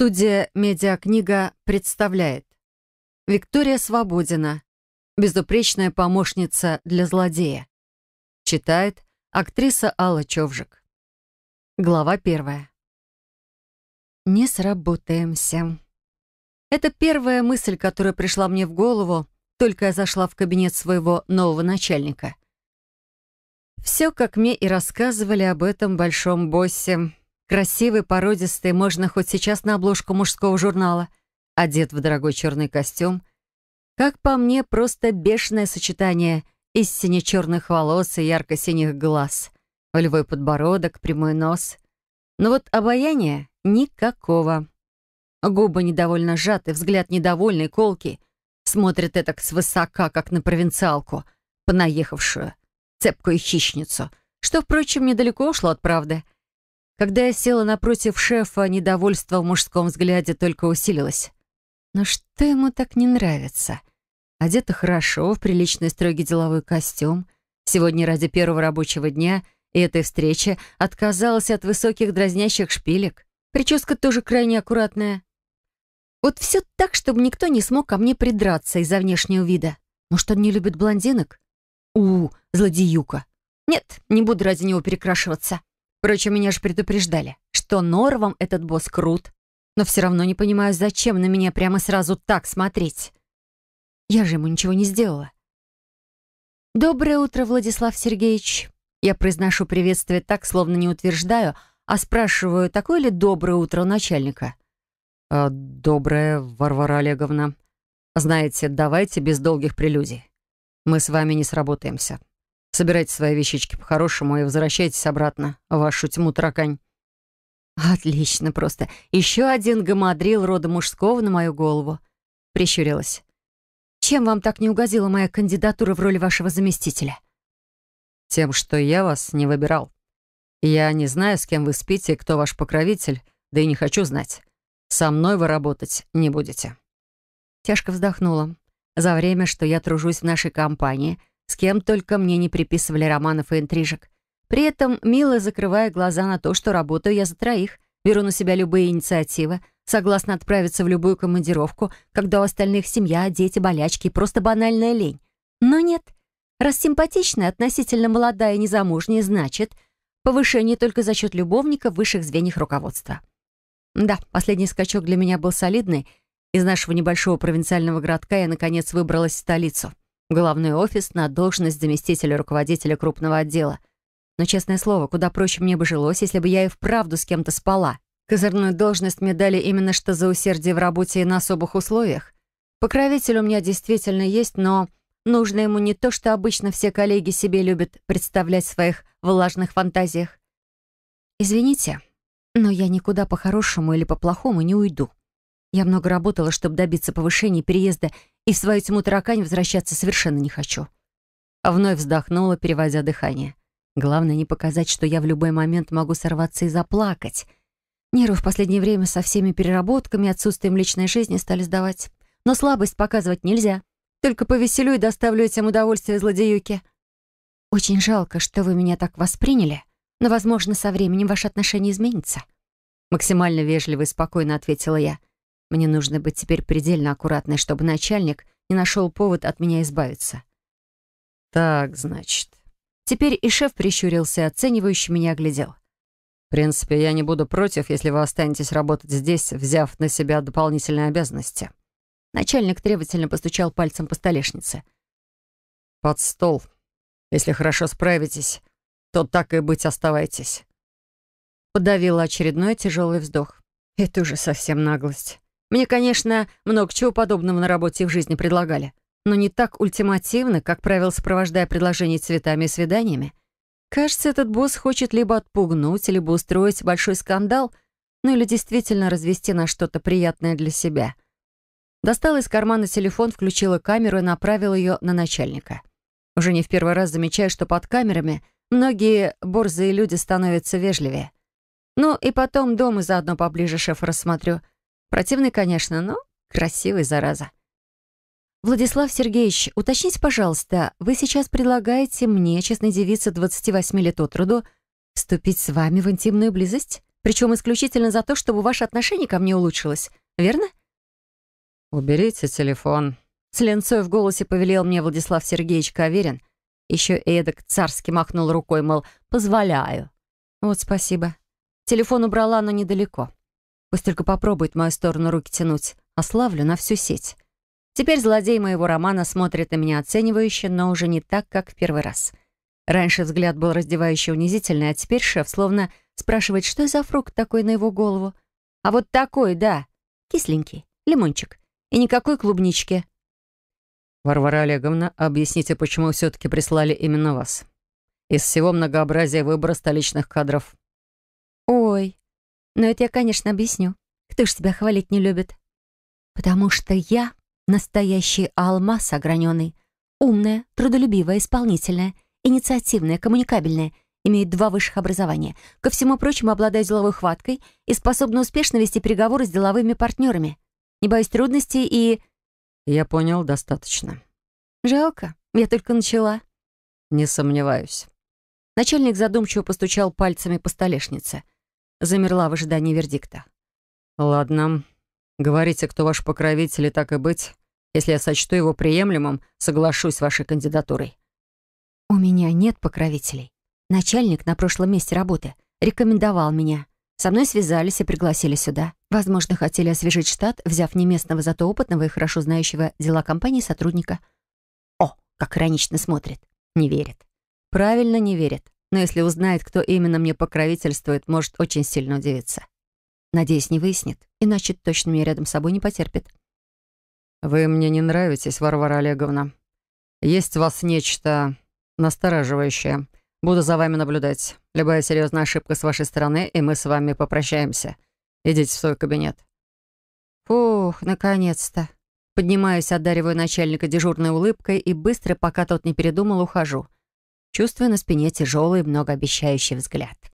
Студия «Медиакнига» представляет Виктория Свободина «Безупречная помощница для злодея» Читает актриса Алла Човжик Глава первая «Не сработаемся» Это первая мысль, которая пришла мне в голову, только я зашла в кабинет своего нового начальника. Все, как мне и рассказывали об этом большом боссе. Красивый, породистый, можно хоть сейчас на обложку мужского журнала. Одет в дорогой черный костюм. Как по мне, просто бешеное сочетание из сине-черных волос и ярко-синих глаз. Львой подбородок, прямой нос. Но вот обаяния никакого. Губы недовольно сжаты, взгляд недовольный, колки. Смотрит этак свысока, как на провинциалку, понаехавшую, цепкую хищницу, что, впрочем, недалеко ушло от правды. Когда я села напротив шефа, недовольство в мужском взгляде только усилилось. Но что ему так не нравится? Одета хорошо, в приличный строгий деловой костюм. Сегодня ради первого рабочего дня и этой встречи отказалась от высоких дразнящих шпилек. Прическа тоже крайне аккуратная. Вот все так, чтобы никто не смог ко мне придраться из-за внешнего вида. Может, он не любит блондинок? У, -у злодеюка. Нет, не буду ради него перекрашиваться. Впрочем, меня же предупреждали, что Норвам этот босс крут, но все равно не понимаю, зачем на меня прямо сразу так смотреть. Я же ему ничего не сделала. «Доброе утро, Владислав Сергеевич». Я произношу приветствие так, словно не утверждаю, а спрашиваю, такое ли доброе утро у начальника. «Э, «Доброе, Варвара Олеговна. Знаете, давайте без долгих прелюдий. Мы с вами не сработаемся. Собирайте свои вещички по-хорошему и возвращайтесь обратно в вашу тьму таракань». «Отлично просто. Еще один гамадрил рода мужского на мою голову», — прищурилась. «Чем вам так не угодила моя кандидатура в роли вашего заместителя?» «Тем, что я вас не выбирал. Я не знаю, с кем вы спите и кто ваш покровитель, да и не хочу знать. Со мной вы работать не будете». Тяжко вздохнула. «За время, что я тружусь в нашей компании, с кем только мне не приписывали романов и интрижек. При этом мило закрывая глаза на то, что работаю я за троих, беру на себя любые инициативы, согласна отправиться в любую командировку, когда у остальных семья, дети, болячки и просто банальная лень. Но нет. Раз симпатичная, относительно молодая и незамужняя, значит, повышение только за счет любовника в высших звеньях руководства. Да, последний скачок для меня был солидный. Из нашего небольшого провинциального городка я, наконец, выбралась в столицу в офис на должность заместителя руководителя крупного отдела. Но, честное слово, куда проще мне бы жилось, если бы я и вправду с кем-то спала. Козырную должность мне дали именно что за усердие в работе и на особых условиях. Покровитель у меня действительно есть, но нужно ему не то, что обычно все коллеги себе любят представлять в своих влажных фантазиях. «Извините, но я никуда по-хорошему или по-плохому не уйду. Я много работала, чтобы добиться повышения, переезда и в свою тьму таракань возвращаться совершенно не хочу. Вновь вздохнула, переводя дыхание. Главное не показать, что я в любой момент могу сорваться и заплакать. Нервы в последнее время со всеми переработками и отсутствием личной жизни стали сдавать. Но слабость показывать нельзя. Только повеселю и доставлю этим удовольствие злодеюке. Очень жалко, что вы меня так восприняли, но, возможно, со временем ваше отношение изменится. Максимально вежливо и спокойно ответила я. — мне нужно быть теперь предельно аккуратной, чтобы начальник не нашел повод от меня избавиться. «Так, значит...» Теперь и шеф прищурился, оценивающе меня оглядел. «В принципе, я не буду против, если вы останетесь работать здесь, взяв на себя дополнительные обязанности». Начальник требовательно постучал пальцем по столешнице. «Под стол. Если хорошо справитесь, то так и быть оставайтесь». Подавила очередной тяжелый вздох. «Это уже совсем наглость. Мне, конечно, много чего подобного на работе и в жизни предлагали, но не так ультимативно, как правило, сопровождая предложение цветами и свиданиями. Кажется, этот босс хочет либо отпугнуть, либо устроить большой скандал, ну или действительно развести на что-то приятное для себя. Достала из кармана телефон, включила камеру и направила ее на начальника. Уже не в первый раз замечаю, что под камерами многие борзые люди становятся вежливее. Ну и потом дома заодно поближе шефа рассмотрю — Противный, конечно, но красивый, зараза. «Владислав Сергеевич, уточните, пожалуйста, вы сейчас предлагаете мне, честной девице 28 лет от роду, вступить с вами в интимную близость? Причем исключительно за то, чтобы ваше отношение ко мне улучшилось, верно?» «Уберите телефон», — с ленцой в голосе повелел мне Владислав Сергеевич Каверин. Еще эдак царски махнул рукой, мол, «позволяю». «Вот спасибо». Телефон убрала, но недалеко. Пусть только попробует в мою сторону руки тянуть, ославлю на всю сеть. Теперь злодей моего романа смотрит на меня оценивающе, но уже не так, как в первый раз. Раньше взгляд был раздевающе унизительный, а теперь шеф словно спрашивает, что за фрукт такой на его голову. А вот такой, да, кисленький, лимончик. И никакой клубнички. Варвара Олеговна, объясните, почему все-таки прислали именно вас? Из всего многообразия выбора столичных кадров. Ой, но это я, конечно, объясню. Кто ж тебя хвалить не любит? Потому что я настоящий алмаз ограненный. Умная, трудолюбивая, исполнительная, инициативная, коммуникабельная, имеет два высших образования. Ко всему прочему, обладаю деловой хваткой и способна успешно вести переговоры с деловыми партнерами. Не боюсь трудностей и... Я понял, достаточно. Жалко, я только начала. Не сомневаюсь. Начальник задумчиво постучал пальцами по столешнице — замерла в ожидании вердикта. «Ладно. Говорите, кто ваш покровитель, и так и быть. Если я сочту его приемлемым, соглашусь с вашей кандидатурой». «У меня нет покровителей. Начальник на прошлом месте работы рекомендовал меня. Со мной связались и пригласили сюда. Возможно, хотели освежить штат, взяв не местного, зато опытного и хорошо знающего дела компании сотрудника. О, как иронично смотрит. Не верит. Правильно, не верит но если узнает, кто именно мне покровительствует, может очень сильно удивиться. Надеюсь, не выяснит, иначе точно меня рядом с собой не потерпит. «Вы мне не нравитесь, Варвара Олеговна. Есть в вас нечто настораживающее. Буду за вами наблюдать. Любая серьезная ошибка с вашей стороны, и мы с вами попрощаемся. Идите в свой кабинет». «Фух, наконец-то». Поднимаюсь, одариваю начальника дежурной улыбкой и быстро, пока тот не передумал, ухожу. «Ухожу» чувствуя на спине тяжелый, многообещающий взгляд.